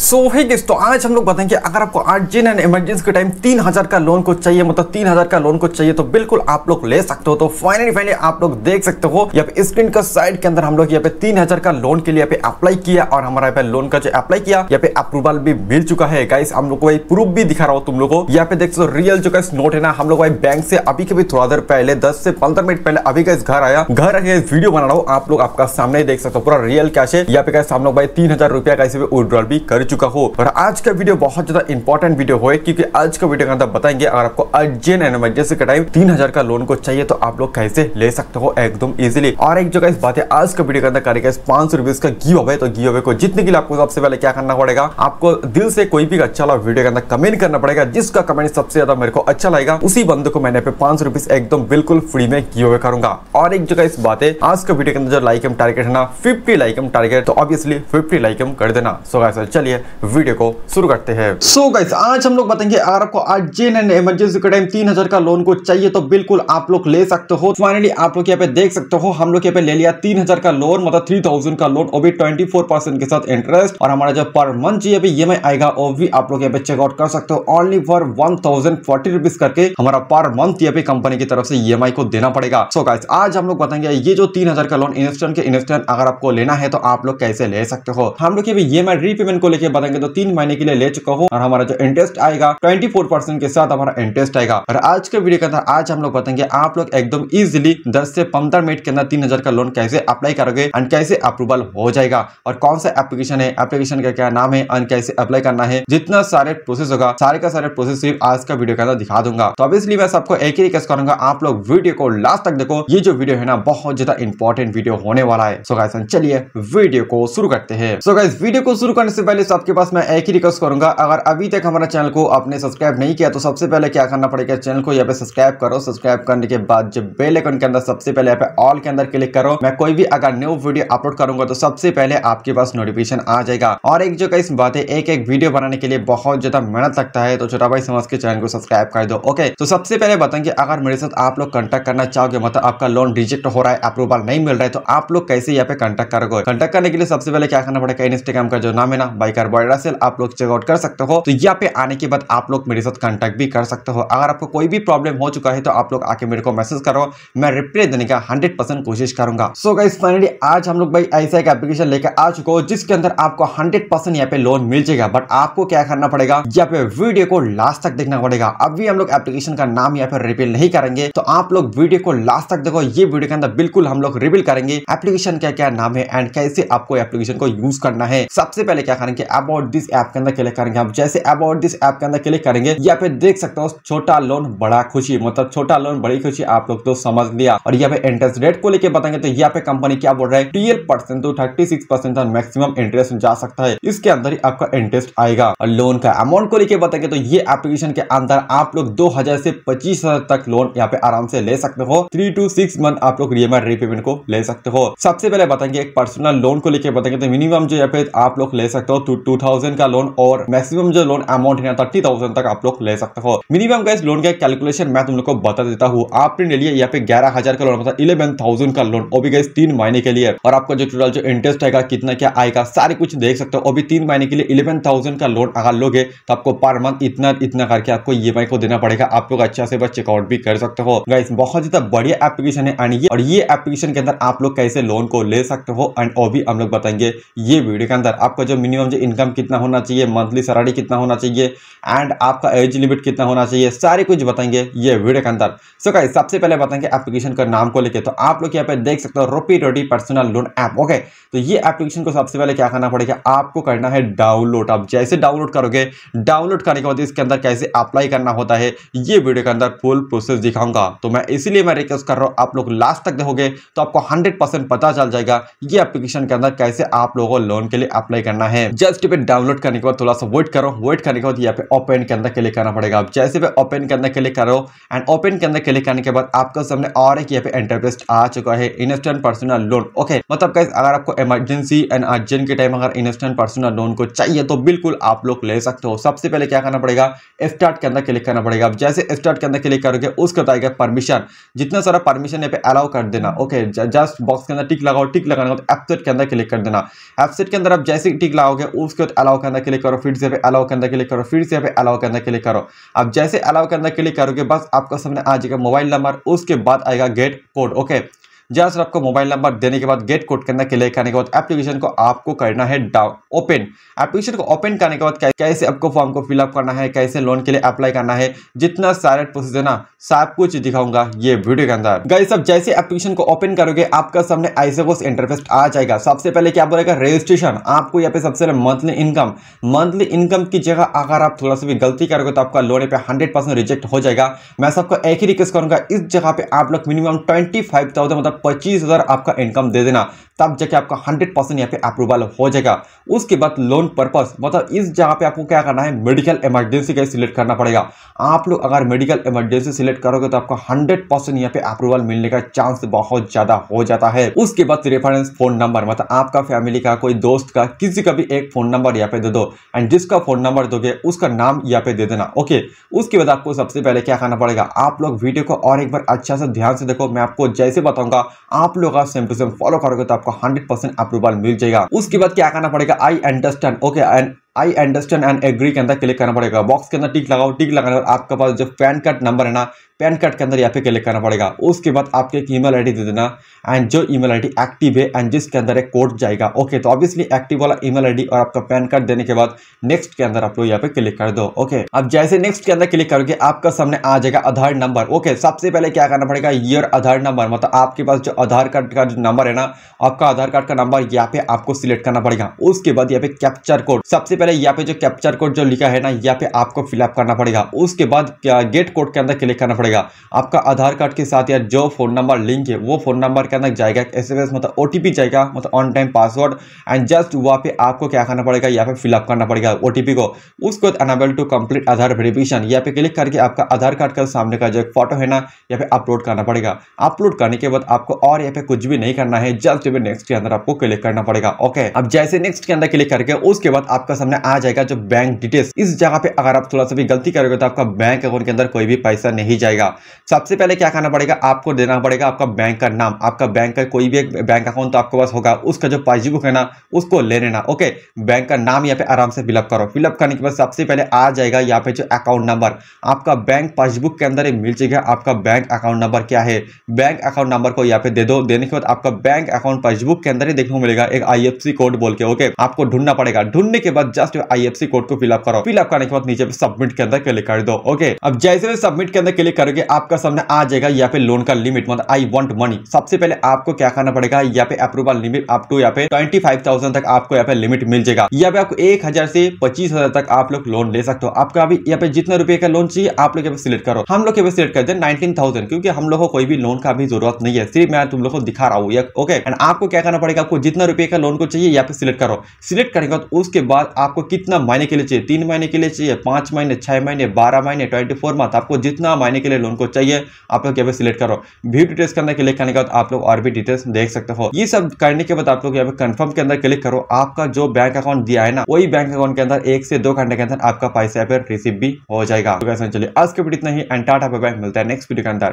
सो है गेस तो आज हम लोग बताएंगे अगर आपको अर्जेंट एंड इमरजेंसी के टाइम तीन हजार का लोन को चाहिए मतलब तीन हजार का लोन को चाहिए तो बिल्कुल आप लोग ले सकते हो तो फाइनली फाइनली आप लोग देख सकते हो यहाँ पे स्क्रीन का साइड के अंदर हम लोग यहाँ पे तीन हजार का लोन के लिए अप्लाई किया और हमारा यहाँ पे लोन का जो अप्लाई किया यहाँ पे अप्रूवल भी मिल चुका है गाइस हम लोग को प्रूफ भी दिखा रहा हूँ तुम लोग को यहाँ पे देख सो रियल जो गाइस नोट है ना हम लोग भाई बैंक से अभी के भी थोड़ा देर पहले दस से पंद्रह मिनट पहले अभी का घर आया घर आके वीडियो बना रहा हूँ आप लोग आपका सामने देख सकते हो पूरा रियल कैश है यहाँ पे गाइस हम लोग भाई तीन हजार रुपया का इसे विड्रॉल भी कर कर चुका हूँ और आज का वीडियो बहुत ज्यादा इंपॉर्टेंट वीडियो है क्योंकि आज का वीडियो के अंदर बताएंगे अगर आपको अर्जेंट एंड इमरजेंसी का टाइम तीन हजार का लोन को चाहिए तो आप लोग कैसे ले सकते हो एकदम इजिली और एक जो इस बात है आज का वीडियो के अंदर करेगा पांच सौ रुपीज का गी अवे तो गी अवे को जितने के लिए आपको सबसे पहले क्या करना पड़ेगा आपको दिल से कोई भी अच्छा लगा वीडियो के अंदर कमेंट करना पड़ेगा जिसका कमेंट सबसे ज्यादा मेरे को अच्छा लगेगा उसी बंद को मैंने पांच सौ रुपीज एकदम बिल्कुल फ्री में गी अवे करूंगा और एक जगह इस बात है आज का वीडियो के अंदर जो लाइक एम टारगेट है ना फिफ्टी लाइक एम टारगेट तो ऑब्वियसली फिफ्टी लाइक एम कर देना सो चलिए चलिए वीडियो को शुरू करते हैं सो so गाइस आज हम लोग बताएंगे अगर आपको अर्जेंट एंड इमरजेंसी के टाइम तीन हजार का लोन को चाहिए तो बिल्कुल आप लोग ले सकते हो फाइनली आप लोग यहाँ पे देख सकते हो हम लोग यहाँ पे ले लिया तीन हजार का लोन मतलब थ्री थाउजेंड का लोन वो भी ट्वेंटी फोर परसेंट के साथ इंटरेस्ट और हमारा जो पर मंथ जो पे ई आएगा वो भी आप लोग यहाँ पे चेकआउट कर सकते हो only for one thousand forty rupees करके हमारा पर मंथ ये पे कंपनी की तरफ से ई e को देना पड़ेगा सो so गाइस आज हम लोग बताएंगे ये जो तीन हजार का लोन इन्वेस्टमेंट के इन्वेस्टमेंट अगर आपको लेना है तो आप लोग कैसे ले सकते हो हम लोग ये ई रीपेमेंट को लेकर देखिए बताएंगे तो तीन महीने के लिए ले चुका हूँ और हमारा जो इंटरेस्ट आएगा ट्वेंटी के साथ हमारा इंटरेस्ट आएगा और आज के वीडियो के अंदर आज हम लोग बताएंगे आप लोग एकदम इजिली दस से पंद्रह मिनट के अंदर तीन हजार का लोन कैसे अप्लाई करोगे एंड कैसे अप्रूवल हो जाएगा और कौन सा एप्लीकेशन है एप्लीकेशन का क्या नाम है एंड कैसे अप्लाई करना है जितना सारे प्रोसेस होगा सारे का सारे प्रोसेस सिर्फ आज का वीडियो के अंदर दिखा दूंगा तो ऑब्वियसली मैं सबको एक ही रिक्वेस्ट करूंगा आप लोग वीडियो को लास्ट तक देखो ये जो वीडियो है ना बहुत ज्यादा इंपॉर्टेंट वीडियो होने वाला है सो गाइस चलिए वीडियो को शुरू करते हैं सो गाइस वीडियो को शुरू करने से पहले आपके पास मैं एक ही रिक्वेस्ट करूंगा अगर अभी तक हमारा चैनल को आपने सब्सक्राइब नहीं किया तो सबसे पहले क्या करना पड़ेगा चैनल को यहाँ पे सब्सक्राइब करो सब्सक्राइब करने के बाद जो बेल आइकन के अंदर सबसे पहले यहाँ पे ऑल के अंदर क्लिक करो मैं कोई भी अगर न्यू वीडियो अपलोड करूंगा तो सबसे पहले आपके पास नोटिफिकेशन आ जाएगा और एक जो कई बात है एक एक वीडियो बनाने के लिए बहुत ज्यादा मेहनत लगता है तो छोटा भाई समझ के चैनल को सब्सक्राइब कर दो ओके तो सबसे पहले बताएंगे अगर मेरे साथ आप लोग कंटेक्ट करना चाहोगे मतलब आपका लोन रिजेक्ट हो रहा है अप्रूवल नहीं मिल रहा है तो आप लोग कैसे यहाँ पे कंटेक्ट करोगे कॉन्टेक्ट करने के लिए सबसे पहले क्या करना पड़ेगा इंस्टाग्राम का जो नाम है ना बाई सेल आप लोग चेकआउट कर सकते हो तो यहाँ पे आने के बाद आप लोग मेरे साथ कॉन्टेक्ट भी कर सकते हो अगर आपको कोई भी प्रॉब्लम हो चुका है तो आप लोग आके मेरे को मैसेज करो मैं रिप्लाई देने का हंड्रेड कोशिश करूंगा सो गाइस फाइनली आज हम लोग भाई ऐसा एक एप्लीकेशन लेकर आ चुके हो जिसके अंदर आपको हंड्रेड परसेंट यहाँ पे लोन मिल जाएगा बट आपको क्या करना पड़ेगा यहाँ पे वीडियो को लास्ट तक देखना पड़ेगा अभी हम लोग एप्लीकेशन का नाम यहाँ पे रिपील नहीं करेंगे तो आप लोग वीडियो को लास्ट तक देखो ये वीडियो के अंदर बिल्कुल हम लोग रिपील करेंगे एप्लीकेशन क्या क्या नाम है एंड कैसे आपको एप्लीकेशन को यूज करना है सबसे पहले क्या करेंगे कि अबाउट दिस ऐप के अंदर क्लिक करेंगे आप जैसे अबाउट दिस ऐप के अंदर क्लिक करेंगे यहाँ पे देख सकते हो छोटा लोन बड़ा खुशी मतलब छोटा लोन बड़ी खुशी आप लोग तो समझ लिया और यहाँ पे इंटरेस्ट रेट को लेकर बताएंगे तो यहाँ पे कंपनी क्या बोल रहा है twelve percent to thirty six percent maximum interest जा सकता है इसके अंदर ही आपका इंटरेस्ट आएगा और लोन का अमाउंट को लेकर बताएंगे तो ये एप्लीकेशन के अंदर आप लोग दो से पच्चीस तक लोन यहाँ पे आराम से ले सकते हो थ्री टू सिक्स मंथ आप लोग रीएमआई रीपेमेंट को ले सकते हो सबसे पहले बताएंगे एक पर्सनल लोन को लेकर बताएंगे तो मिनिमम जो यहाँ पे आप लोग ले सकते हो टू टू थाउजेंड का लोन और मैक्सिमम जो लोन अमाउंट है थर्टी थाउजेंड तक आप लोग ले सकते हो मिनिमम गाइस लोन का कैलकुलेशन मैं तुम लोग को बता देता हूँ आपने ले लिया यहाँ पे ग्यारह हजार का लोन मतलब इलेवन थाउजेंड का लोन अभी गैस तीन महीने के लिए और आपका जो टोटल जो इंटरेस्ट आएगा कितना क्या आएगा सारे कुछ देख सकते हो अभी तीन महीने के लिए इलेवन थाउजेंड का लोन अगर लोगे तो आपको पर मंथ इतना इतना करके आपको ई को देना पड़ेगा आप लोग अच्छा से बस चेकआउट भी कर सकते हो गाइस बहुत ज्यादा बढ़िया एप्लीकेशन है एंड ये और ये एप्लीकेशन के अंदर आप लोग कैसे लोन को ले सकते हो एंड अभी हम लोग बताएंगे ये वीडियो के अंदर आपका जो मिनिमम जो इनकम कितना होना चाहिए मंथली सैलरी कितना होना चाहिए एंड आपका एज लिमिट कितना होना चाहिए सारे कुछ बताएंगे ये वीडियो के अंदर सो गाइस सबसे पहले बताएंगे एप्लीकेशन का नाम को लेकर तो आप लोग यहाँ पे देख सकते हो रोपी रोटी पर्सनल लोन ऐप ओके तो ये एप्लीकेशन को सबसे पहले क्या करना पड़ेगा आपको करना है डाउनलोड आप जैसे डाउनलोड करोगे डाउनलोड करने के बाद इसके अंदर कैसे अप्लाई करना होता है ये वीडियो के अंदर फुल प्रोसेस दिखाऊंगा तो मैं इसीलिए मैं रिक्वेस्ट कर रहा हूँ आप लोग लास्ट तक देखोगे तो आपको हंड्रेड पता चल जाएगा ये एप्लीकेशन के अंदर कैसे आप लोगों को लोन के लिए अप्लाई करना है जस्ट पे डाउनलोड करने के बाद थोड़ा सा वेट करो वेट करने के बाद यहाँ पे ओपन के अंदर क्लिक करना पड़ेगा जैसे पे ओपन के अंदर क्लिक करो एंड ओपन के अंदर क्लिक करने के बाद आपके सामने और एक यहाँ पे इंटरप्रेस्ट आ चुका है इन्वेस्टमेंट पर्सनल लोन ओके मतलब कैसे अगर आपको इमरजेंसी एंड अर्जेंट के टाइम अगर इन्वेस्टमेंट पर्सनल लोन को चाहिए तो बिल्कुल आप लोग ले सकते हो सबसे पहले क्या करना पड़ेगा स्टार्ट के अंदर क्लिक करना पड़ेगा जैसे स्टार्ट के अंदर क्लिक करोगे उसके बताएगा परमिशन जितना सारा परमिशन यहाँ पे अलाउ कर देना ओके जस्ट बॉक्स के अंदर टिक लगाओ टिक लगाने के बाद एपसेट के अंदर क्लिक कर देना एपसेट के अंदर आप जैसे टिक लगाओगे उसके बाद अलाउ करने के लिए करो फिर से यहाँ पे अलाउ करना के लिए करो फिर से यहाँ पे अलाउ करना के लिए करो अब जैसे अलाउ करना के लिए करोगे बस आपका सामने आ जाएगा मोबाइल नंबर उसके बाद आएगा गेट कोड ओके जहाँ सर आपको मोबाइल नंबर देने के बाद गेट कोड के अंदर क्लिक करने के बाद एप्लीकेशन को आपको करना है डाउन ओपन एप्लीकेशन को ओपन करने के बाद कैसे आपको फॉर्म को फिलअप करना है कैसे लोन के लिए अप्लाई करना है जितना सारे प्रोसेस है ना सब कुछ दिखाऊंगा ये वीडियो के अंदर गाइस सब जैसे एप्लीकेशन को ओपन करोगे आपका सामने ऐसे कुछ इंटरफेस आ जाएगा सबसे पहले क्या बोलेगा रजिस्ट्रेशन आपको यहाँ पे सबसे पहले मंथली इनकम मंथली इनकम की जगह अगर आप थोड़ा सा भी गलती करोगे तो आपका लोन पे हंड्रेड रिजेक्ट हो जाएगा मैं सबको एक ही रिक्वेस्ट करूंगा इस जगह पे आप लोग मिनिमम ट्वेंटी मतलब मतलब पच्चीस हज़ार आपका इनकम दे देना तब जाके आपका हंड्रेड परसेंट यहाँ पे अप्रूवल हो जाएगा उसके बाद लोन पर्पस मतलब इस जहाँ पे आपको क्या करना है मेडिकल इमरजेंसी का सिलेक्ट करना पड़ेगा आप लोग अगर मेडिकल इमरजेंसी सिलेक्ट करोगे तो आपका हंड्रेड परसेंट यहाँ पे अप्रूवल मिलने का चांस बहुत ज़्यादा हो जाता है उसके बाद रेफरेंस फोन नंबर मतलब आपका फैमिली का कोई दोस्त का किसी का भी एक फोन नंबर यहाँ पे दे दो एंड जिसका फोन नंबर दोगे उसका नाम यहाँ पे दे देना ओके उसके बाद आपको सबसे पहले क्या करना पड़ेगा आप लोग वीडियो को और एक बार अच्छा से ध्यान से देखो मैं आपको जैसे बताऊंगा आप लोग सेम टू सेम फॉलो करोगे तो आपको हंड्रेड परसेंट अप्रूवल मिल जाएगा उसके बाद क्या करना पड़ेगा I understand okay and I understand and agree के अंदर क्लिक करना पड़ेगा बॉक्स के अंदर टिक लगाओ टिक लगाने पर आपके पास जो पैन कार्ड नंबर है ना पैन कार्ड के अंदर यहाँ पे क्लिक करना पड़ेगा उसके बाद आपके एक ईमेल आईडी दे देना एंड जो ईमेल आईडी एक्टिव है एंड जिसके अंदर एक कोड जाएगा ओके तो ऑब्वियसली एक्टिव वाला ईमेल आईडी और आपका पैन कार्ड देने के बाद नेक्स्ट के अंदर आप लोग यहाँ पे क्लिक कर दो ओके अब जैसे नेक्स्ट के अंदर क्लिक करोगे आपका सामने आ जाएगा आधार नंबर ओके सबसे पहले क्या करना पड़ेगा योर आधार नंबर मतलब आपके पास जो आधार कार्ड का जो नंबर है ना आपका आधार कार्ड का नंबर यहाँ पे आपको सिलेक्ट करना पड़ेगा उसके बाद यहाँ पे कैप्चर कोड सबसे पहले यहाँ पे जो कैप्चर कोड जो लिखा है ना यहाँ पे आपको फिलअप करना पड़ेगा उसके बाद गेट कोड के अंदर क्लिक करना पड़ेगा जाएगा आपका आधार कार्ड के साथ या जो फ़ोन नंबर लिंक है वो फ़ोन नंबर के अंदर जाएगा एस एम एस मतलब ओ जाएगा मतलब on time password and just वहाँ पे आपको क्या करना पड़ेगा या फिर फिलअप करना पड़ेगा ओ को उसको unable to complete Aadhaar verification या फिर क्लिक करके आपका आधार कार्ड का सामने का जो एक फोटो है ना या फिर अपलोड करना पड़ेगा अपलोड करने के बाद आपको और या फिर कुछ भी नहीं करना है जस्ट भी नेक्स्ट के अंदर आपको क्लिक करना पड़ेगा ओके अब जैसे नेक्स्ट के अंदर क्लिक करके उसके बाद आपका सामने आ जाएगा जो बैंक डिटेल्स इस जगह पे अगर आप थोड़ा सा भी गलती करोगे तो आपका बैंक अकाउंट के अंदर कोई भी पैसा नहीं जाएगा पड़ेगा सबसे पहले क्या करना पड़ेगा आपको देना पड़ेगा आपका बैंक का नाम आपका बैंक का कोई भी एक बैंक अकाउंट तो आपके पास होगा उसका जो पासबुक है ना उसको ले लेना ओके बैंक का नाम यहाँ पे आराम से फिलअप करो फिलअप करने के बाद सबसे पहले आ जाएगा यहाँ पे जो अकाउंट नंबर आपका बैंक पासबुक के अंदर मिल जाएगा आपका बैंक अकाउंट नंबर क्या है बैंक अकाउंट नंबर को यहाँ पे दे दो देने के बाद आपका बैंक अकाउंट पासबुक के अंदर ही देखने को मिलेगा एक आई कोड बोल के ओके आपको ढूंढना पड़ेगा ढूंढने के बाद जस्ट आई कोड को फिलअप करो फिलअप करने के बाद नीचे सबमिट के अंदर क्लिक कर दो ओके अब जैसे सबमिट के अंदर क्लिक करोगे आपका सामने आ जाएगा यहाँ पे लोन का लिमिट मतलब आई वॉन्ट मनी सबसे पहले आपको क्या करना पड़ेगा यहाँ पे अप्रूवल लिमिट आप टू यहाँ पे ट्वेंटी फाइव थाउजेंड तक आपको यहाँ पे लिमिट मिल जाएगा यहाँ पे आपको एक हजार से पच्चीस हजार तक आप लोग लोन ले सकते हो आपका अभी यहाँ पे जितना रुपए का लोन चाहिए आप लोग यहाँ पे सिलेक्ट करो हम लोग यहाँ पे सिलेक्ट करते हैं नाइनटीन थाउजेंड क्योंकि हम लोग को कोई भी लोन का भी जरूरत नहीं है सिर्फ मैं तुम लोग को दिखा रहा हूँ ओके एंड आपको क्या करना पड़ेगा आपको जितना रुपए का लोन को चाहिए यहाँ पे सिलेक्ट करो सिलेक्ट करेगा तो उसके बाद आपको कितना महीने के लिए चाहिए तीन महीने के लिए चाहिए पांच महीने छह महीने बारह महीने ट्वेंटी फोर मंथ आपको जितना महीने के लिए लोन को चाहिए आप लोग यहाँ पे सिलेक्ट करो व्यू डिटेल्स करने के लिए करने के बाद आप लोग और भी डिटेल्स देख सकते हो ये सब करने के बाद आप लोग यहाँ पे कंफर्म के अंदर क्लिक करो आपका जो बैंक अकाउंट दिया है ना वही बैंक अकाउंट के अंदर एक से दो घंटे के अंदर आपका पैसा रिसीव भी हो जाएगा तो चलिए आज के वीडियो इतना ही एंड टाटा बाय मिलता है नेक्स्ट वीडियो के अंदर